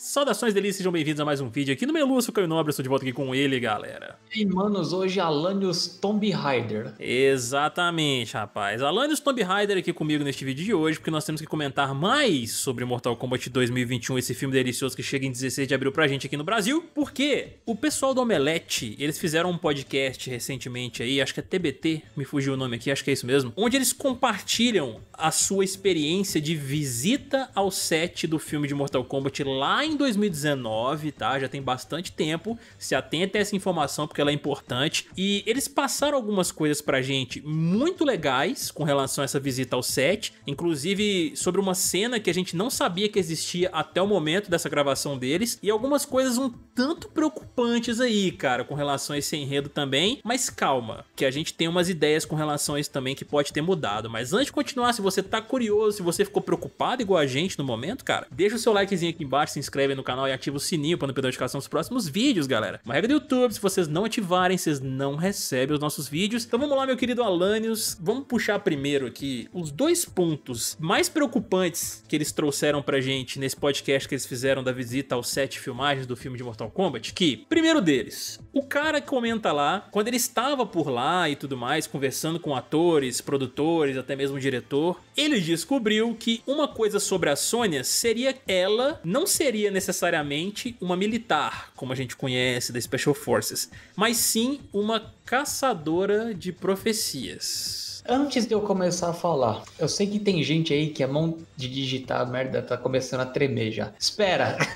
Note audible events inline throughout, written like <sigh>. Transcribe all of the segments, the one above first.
Saudações delícias, sejam bem-vindos a mais um vídeo aqui no Melúcio, Caio Nobre, estou de volta aqui com ele, galera. E manos, hoje Alanios Tomb Raider. Exatamente, rapaz. Alanios Tomb Raider aqui comigo neste vídeo de hoje, porque nós temos que comentar mais sobre Mortal Kombat 2021, esse filme delicioso que chega em 16 de abril pra gente aqui no Brasil, porque o pessoal do Omelete, eles fizeram um podcast recentemente aí, acho que é TBT, me fugiu o nome aqui, acho que é isso mesmo, onde eles compartilham a sua experiência de visita ao set do filme de Mortal Kombat lá em em 2019, tá? Já tem bastante tempo. Se atenta a essa informação porque ela é importante. E eles passaram algumas coisas pra gente muito legais com relação a essa visita ao set, inclusive sobre uma cena que a gente não sabia que existia até o momento dessa gravação deles e algumas coisas um tanto preocupantes aí, cara, com relação a esse enredo também. Mas calma, que a gente tem umas ideias com relação a isso também que pode ter mudado. Mas antes de continuar, se você tá curioso, se você ficou preocupado igual a gente no momento, cara, deixa o seu likezinho aqui embaixo, se inscreve inscreve no canal e ativa o sininho para não perder a notificação dos próximos vídeos, galera. Uma regra do YouTube, se vocês não ativarem, vocês não recebem os nossos vídeos. Então vamos lá, meu querido Alanios, vamos puxar primeiro aqui os dois pontos mais preocupantes que eles trouxeram pra gente nesse podcast que eles fizeram da visita aos sete filmagens do filme de Mortal Kombat, que, primeiro deles, o cara comenta lá, quando ele estava por lá e tudo mais, conversando com atores, produtores, até mesmo diretor, ele descobriu que uma coisa sobre a Sônia seria ela não seria seria necessariamente uma militar, como a gente conhece da Special Forces, mas sim uma caçadora de profecias. Antes de eu começar a falar, eu sei que tem gente aí que a é mão de digitar a merda tá começando a tremer já. Espera! <laughs>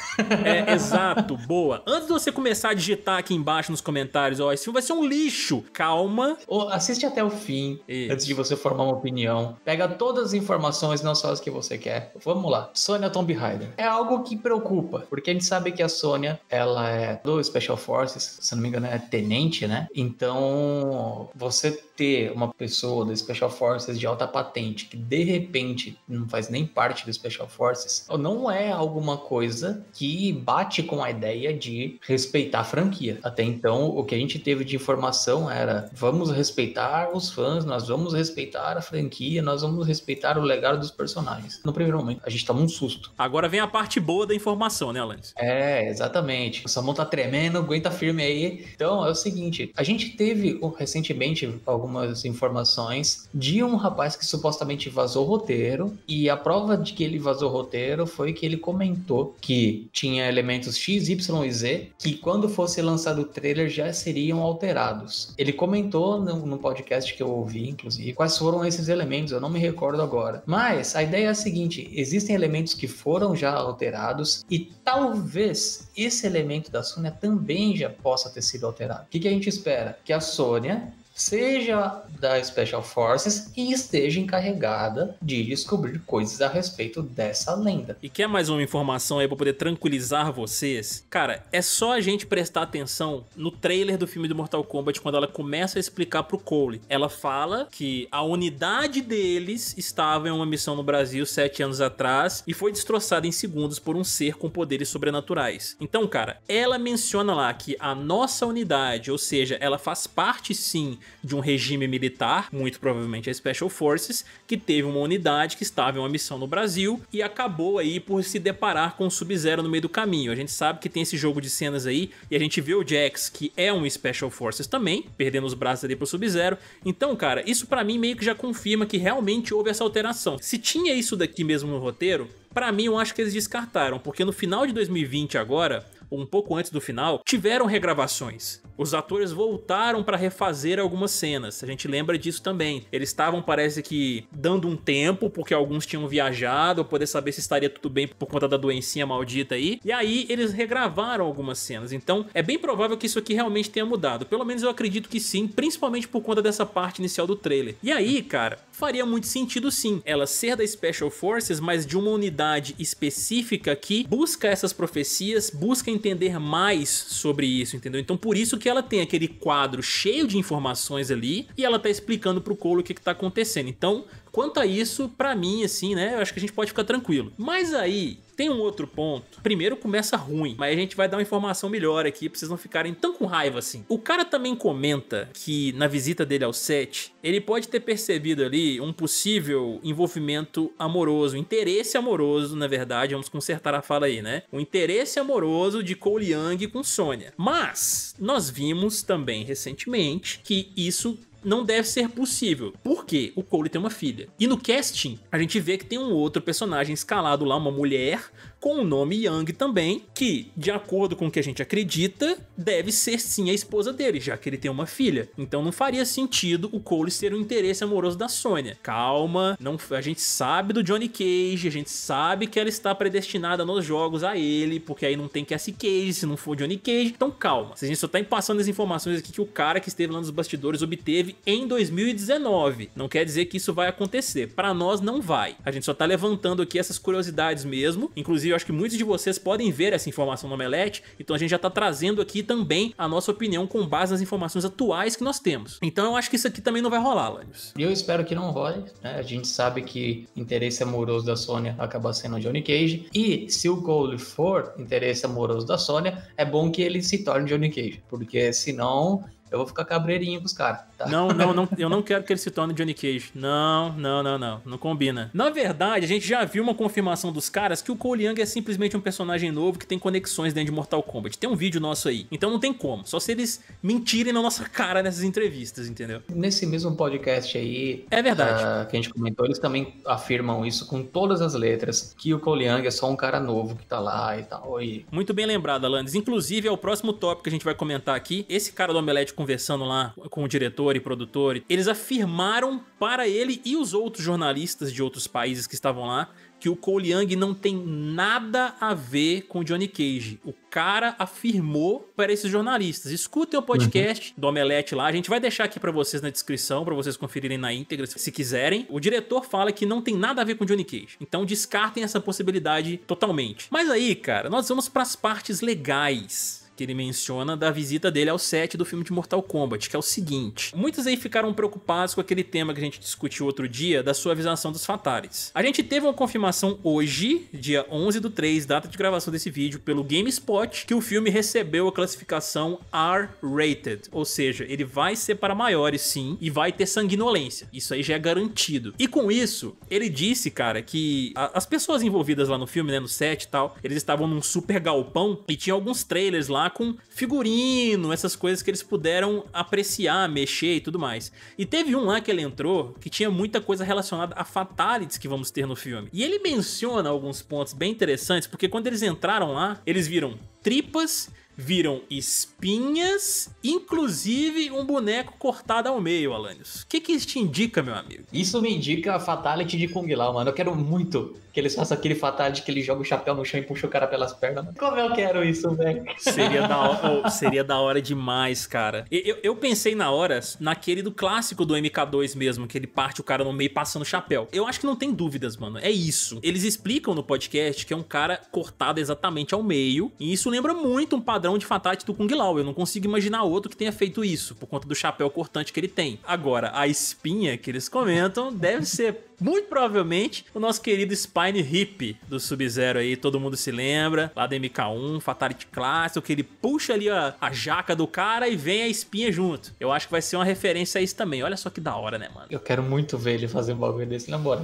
É, exato, boa. Antes de você começar a digitar aqui embaixo nos comentários, ó, esse filme vai ser um lixo. Calma. Ou assiste até o fim, Isso. antes de você formar uma opinião. Pega todas as informações, não só as que você quer. Vamos lá. Sônia Tomb Raider. É algo que preocupa, porque a gente sabe que a Sônia, ela é do Special Forces, se não me engano é tenente, né? Então, você ter uma pessoa do Special Forces de alta patente, que de repente não faz nem parte do Special Forces, não é alguma coisa que bate com a ideia de respeitar a franquia. Até então, o que a gente teve de informação era: vamos respeitar os fãs, nós vamos respeitar a franquia, nós vamos respeitar o legado dos personagens. No primeiro momento, a gente toma um susto. Agora vem a parte boa da informação, né, Alanis? É, exatamente. O Samuel tá tremendo, aguenta firme aí. Então, é o seguinte: a gente teve recentemente algumas informações de um rapaz que supostamente vazou o roteiro. E a prova de que ele vazou o roteiro foi que ele comentou que tinha elementos X, Y e Z que, quando fosse lançado o trailer, já seriam alterados. Ele comentou no, no podcast que eu ouvi, inclusive, quais foram esses elementos, eu não me recordo agora. Mas a ideia é a seguinte: existem elementos que foram já alterados e talvez esse elemento da Sônia também já possa ter sido alterado. O que, que a gente espera? Que a Sônia seja da Special Forces e esteja encarregada de descobrir coisas a respeito dessa lenda. E quer mais uma informação aí para poder tranquilizar vocês? Cara, é só a gente prestar atenção no trailer do filme do Mortal Kombat quando ela começa a explicar pro Cole. Ela fala que a unidade deles estava em uma missão no Brasil sete anos atrás e foi destroçada em segundos por um ser com poderes sobrenaturais. Então, cara, ela menciona lá que a nossa unidade, ou seja, ela faz parte sim de um regime militar, muito provavelmente a Special Forces, que teve uma unidade que estava em uma missão no Brasil e acabou aí por se deparar com o Sub-Zero no meio do caminho. A gente sabe que tem esse jogo de cenas aí e a gente vê o Jax, que é um Special Forces também, perdendo os braços ali pro Sub-Zero. Então, cara, isso para mim meio que já confirma que realmente houve essa alteração. Se tinha isso daqui mesmo no roteiro, para mim eu acho que eles descartaram, porque no final de 2020 agora, ou um pouco antes do final, tiveram regravações os atores voltaram para refazer algumas cenas. A gente lembra disso também. Eles estavam, parece que, dando um tempo, porque alguns tinham viajado, poder saber se estaria tudo bem por conta da doencinha maldita aí. E aí eles regravaram algumas cenas. Então é bem provável que isso aqui realmente tenha mudado. Pelo menos eu acredito que sim, principalmente por conta dessa parte inicial do trailer. E aí, cara, faria muito sentido sim ela ser da Special Forces, mas de uma unidade específica que busca essas profecias, busca entender mais sobre isso, entendeu? Então por isso que ela tem aquele quadro cheio de informações ali e ela tá explicando pro Cole o que, que tá acontecendo. Então, Quanto a isso, para mim, assim, né? Eu acho que a gente pode ficar tranquilo. Mas aí, tem um outro ponto. Primeiro começa ruim, mas a gente vai dar uma informação melhor aqui pra vocês não ficarem tão com raiva assim. O cara também comenta que na visita dele ao set, ele pode ter percebido ali um possível envolvimento amoroso, interesse amoroso, na verdade, vamos consertar a fala aí, né? O interesse amoroso de Cole Young com Sônia. Mas nós vimos também recentemente que isso não deve ser possível. Porque o Cole tem uma filha. E no casting, a gente vê que tem um outro personagem escalado lá, uma mulher, com o nome Yang também, que, de acordo com o que a gente acredita, deve ser sim a esposa dele, já que ele tem uma filha. Então não faria sentido o Cole ser um interesse amoroso da Sônia. Calma, não, a gente sabe do Johnny Cage, a gente sabe que ela está predestinada nos jogos a ele, porque aí não tem Cassie Cage se não for Johnny Cage. Então calma. A gente só tá passando as informações aqui que o cara que esteve lá nos bastidores obteve em 2019. Não quer dizer que isso vai acontecer. Para nós não vai. A gente só tá levantando aqui essas curiosidades mesmo. Inclusive, eu acho que muitos de vocês podem ver essa informação no Omelete, então a gente já tá trazendo aqui também a nossa opinião com base nas informações atuais que nós temos. Então eu acho que isso aqui também não vai rolar, Lanius. Eu espero que não role, né? A gente sabe que interesse amoroso da Sônia acaba sendo Johnny Cage, e se o Cole for interesse amoroso da Sônia, é bom que ele se torne Johnny Cage, porque senão eu vou ficar cabreirinho com os caras, tá? Não, não, não, <laughs> eu não quero que ele se torne Johnny Cage. Não, não, não, não, não combina. Na verdade, a gente já viu uma confirmação dos caras que o Cole Young é simplesmente um personagem novo que tem conexões dentro de Mortal Kombat. Tem um vídeo nosso aí, então não tem como, só se eles mentirem na nossa cara nessas entrevistas, entendeu? Nesse mesmo podcast aí... É verdade. Uh, que a gente comentou, eles também afirmam isso com todas as letras, que o Cole Young é só um cara novo que tá lá e tal. E... Muito bem lembrado, Alanis. Inclusive, é o próximo tópico que a gente vai comentar aqui. Esse cara do Omelete com conversando lá com o diretor e produtor, eles afirmaram para ele e os outros jornalistas de outros países que estavam lá que o Cole Young não tem nada a ver com Johnny Cage. O cara afirmou para esses jornalistas. Escutem o podcast uhum. do Omelete lá. A gente vai deixar aqui para vocês na descrição, para vocês conferirem na íntegra se quiserem. O diretor fala que não tem nada a ver com Johnny Cage. Então descartem essa possibilidade totalmente. Mas aí, cara, nós vamos para as partes legais que ele menciona da visita dele ao set do filme de Mortal Kombat, que é o seguinte. Muitos aí ficaram preocupados com aquele tema que a gente discutiu outro dia da suavização dos fatales. A gente teve uma confirmação hoje, dia 11 do 3, data de gravação desse vídeo, pelo GameSpot, que o filme recebeu a classificação R-rated, ou seja, ele vai ser para maiores sim e vai ter sanguinolência. Isso aí já é garantido. E com isso, ele disse, cara, que a, as pessoas envolvidas lá no filme, né, no set e tal, eles estavam num super galpão e tinha alguns trailers lá lá com figurino, essas coisas que eles puderam apreciar, mexer e tudo mais. E teve um lá que ele entrou que tinha muita coisa relacionada a fatalities que vamos ter no filme. E ele menciona alguns pontos bem interessantes, porque quando eles entraram lá, eles viram tripas viram espinhas, inclusive um boneco cortado ao meio, Alanios. O que, que isso te indica, meu amigo? Isso me indica a Fatality de Kung Lao, mano. Eu quero muito que eles façam aquele Fatality que ele joga o chapéu no chão e puxa o cara pelas pernas. Como eu quero isso, velho? Seria, da <laughs> hora, oh, seria da hora demais, cara. Eu, eu pensei na hora, naquele do clássico do MK2 mesmo, que ele parte o cara no meio passando o chapéu. Eu acho que não tem dúvidas, mano. É isso. Eles explicam no podcast que é um cara cortado exatamente ao meio, e isso lembra muito um padrão padrão de fatality do Kung Lao. Eu não consigo imaginar outro que tenha feito isso, por conta do chapéu cortante que ele tem. Agora, a espinha que eles comentam deve ser muito provavelmente, o nosso querido Spine Hip do Sub-Zero aí, todo mundo se lembra, lá do MK1, Fatality Clássico, que ele puxa ali a, a jaca do cara e vem a espinha junto. Eu acho que vai ser uma referência a isso também. Olha só que da hora, né, mano? Eu quero muito ver ele fazer um bagulho desse, na bora.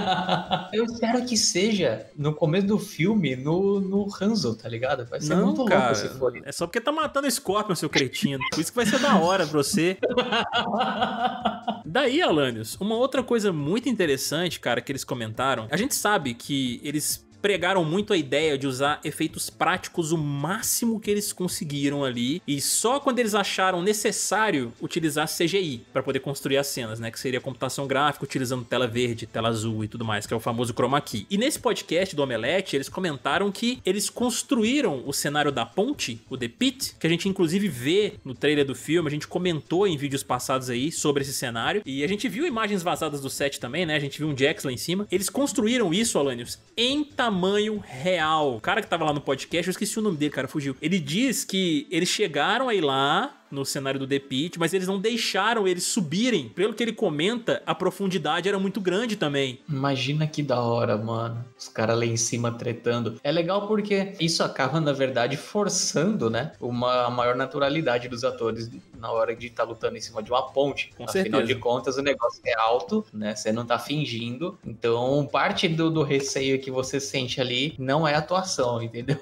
<laughs> Eu espero que seja no começo do filme, no, no Hanzo, tá ligado? Vai ser Não, muito cara, louco se for. É só porque tá matando Scorpion, seu cretino. Por isso que vai ser da hora pra você. <laughs> Daí, Alanios, uma outra coisa muito interessante, cara, que eles comentaram. A gente sabe que eles pregaram muito a ideia de usar efeitos práticos o máximo que eles conseguiram ali, e só quando eles acharam necessário utilizar CGI para poder construir as cenas, né, que seria computação gráfica utilizando tela verde, tela azul e tudo mais, que é o famoso chroma key. E nesse podcast do Omelete, eles comentaram que eles construíram o cenário da ponte, o The Pit, que a gente inclusive vê no trailer do filme, a gente comentou em vídeos passados aí sobre esse cenário, e a gente viu imagens vazadas do set também, né, a gente viu um Jax lá em cima. Eles construíram isso, Alanios, em tamanho tamanho real. O cara que tava lá no podcast, eu esqueci o nome dele, cara, fugiu. Ele diz que eles chegaram aí lá no cenário do The Pit, mas eles não deixaram eles subirem. Pelo que ele comenta, a profundidade era muito grande também. Imagina que da hora, mano. Os caras lá em cima tretando. É legal porque isso acaba, na verdade, forçando, né? Uma maior naturalidade dos atores na hora de estar tá lutando em cima de uma ponte. Com Afinal certeza. de contas, o negócio é alto, né? Você não tá fingindo. Então, parte do, do receio que você sente ali não é atuação, <laughs> entendeu?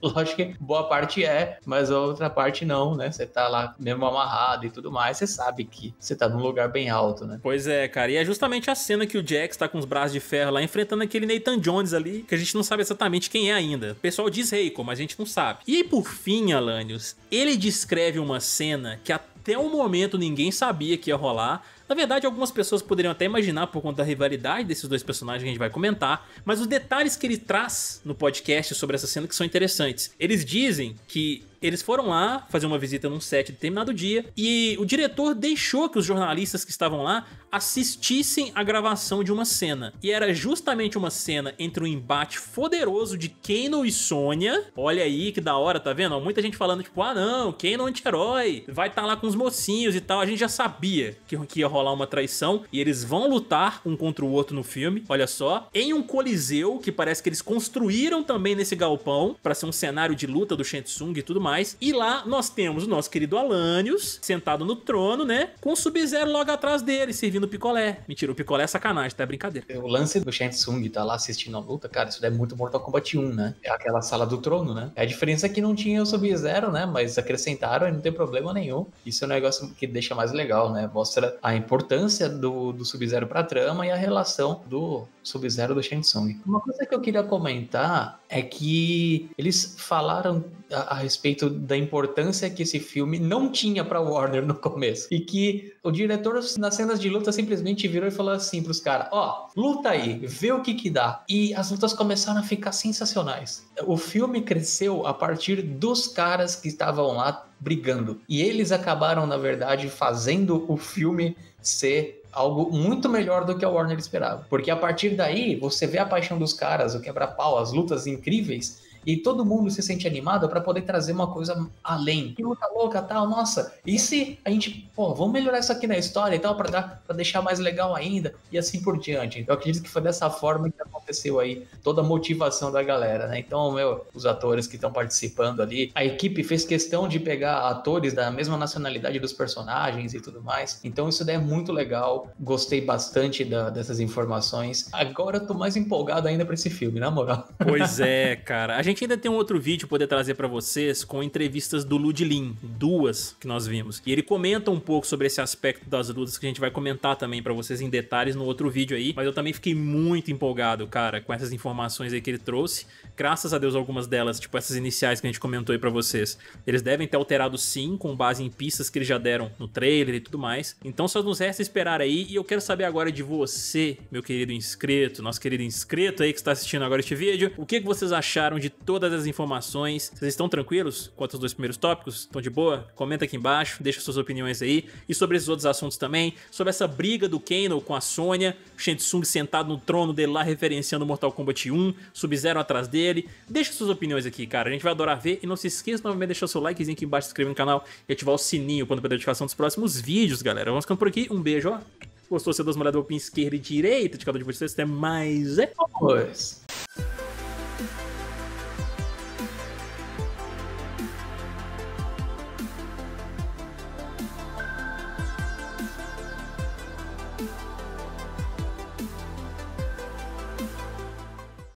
Lógico que boa parte é, mas a outra parte não, né? Você tá lá mesmo amarrado e tudo mais, você sabe que você tá num lugar bem alto, né? Pois é, cara. E é justamente a cena que o Jax tá com os braços de ferro lá enfrentando aquele Nathan Jones ali, que a gente não sabe exatamente quem é ainda. O pessoal diz Reiko, mas a gente não sabe. E aí, por fim, Alanios, ele descreve uma cena até o momento ninguém sabia que ia rolar. Na verdade, algumas pessoas poderiam até imaginar por conta da rivalidade desses dois personagens que a gente vai comentar, mas os detalhes que ele traz no podcast sobre essa cena que são interessantes. Eles dizem que eles foram lá fazer uma visita num set de determinado dia e o diretor deixou que os jornalistas que estavam lá assistissem a gravação de uma cena. E era justamente uma cena entre um embate poderoso de Kano e Sônia. Olha aí que da hora, tá vendo? Muita gente falando tipo, ah não, Kano é um anti-herói, vai estar tá lá com os mocinhos e tal. A gente já sabia que ia rolar rolar uma traição e eles vão lutar um contra o outro no filme, olha só, em um coliseu que parece que eles construíram também nesse galpão para ser um cenário de luta do Shensung e tudo mais. E lá nós temos o nosso querido Alanios sentado no trono, né, com o Sub-Zero logo atrás dele, servindo picolé. Mentira, o picolé é sacanagem, tá? É brincadeira. O lance do Shensung tá lá assistindo a luta, cara, isso é muito Mortal Kombat 1, né? É aquela sala do trono, né? A diferença é que não tinha o Sub-Zero, né, mas acrescentaram e não tem problema nenhum. Isso é um negócio que deixa mais legal, né? Mostra a importância importância do, do Sub-Zero para a trama e a relação do Sub-Zero do Shang Tsung. Uma coisa que eu queria comentar é que eles falaram a, a respeito da importância que esse filme não tinha para Warner no começo e que o diretor nas cenas de luta simplesmente virou e falou assim para os caras, ó, oh, luta aí, vê o que que dá. E as lutas começaram a ficar sensacionais. O filme cresceu a partir dos caras que estavam lá brigando. E eles acabaram, na verdade, fazendo o filme ser algo muito melhor do que a Warner esperava. Porque a partir daí, você vê a paixão dos caras, o quebra-pau, as lutas incríveis, e todo mundo se sente animado para poder trazer uma coisa além. Que luta louca, tal, nossa. E se a gente, pô, vamos melhorar isso aqui na história e tal, para deixar mais legal ainda, e assim por diante. Então, eu acredito que foi dessa forma que aconteceu aí toda a motivação da galera, né? Então, meu, os atores que estão participando ali, a equipe fez questão de pegar atores da mesma nacionalidade dos personagens e tudo mais. Então, isso daí é muito legal. Gostei bastante da, dessas informações. Agora eu tô mais empolgado ainda para esse filme, na moral. Pois é, cara gente ainda tem um outro vídeo poder trazer para vocês com entrevistas do Ludlin, duas que nós vimos. E ele comenta um pouco sobre esse aspecto das lutas que a gente vai comentar também para vocês em detalhes no outro vídeo aí, mas eu também fiquei muito empolgado, cara, com essas informações aí que ele trouxe. Graças a Deus algumas delas, tipo essas iniciais que a gente comentou aí para vocês, eles devem ter alterado sim, com base em pistas que eles já deram no trailer e tudo mais. Então só nos resta esperar aí e eu quero saber agora de você, meu querido inscrito, nosso querido inscrito aí que está assistindo agora este vídeo, o que, que vocês acharam de todas as informações. Vocês estão tranquilos quanto aos dois primeiros tópicos? Estão de boa? Comenta aqui embaixo, deixa suas opiniões aí. E sobre esses outros assuntos também, sobre essa briga do Kano com a Sônia, Shensung sentado no trono dele lá referenciando Mortal Kombat 1, Sub-Zero atrás dele. Deixa suas opiniões aqui, cara. A gente vai adorar ver. E não se esqueça novamente de deixar seu likezinho aqui embaixo, se inscrever no canal e ativar o sininho quando perder a notificação dos próximos vídeos, galera. Vamos ficando por aqui. Um beijo, ó. Gostou? Você dá uma olhada pin esquerda e direita de cada um de vocês. Até mais. É nóis.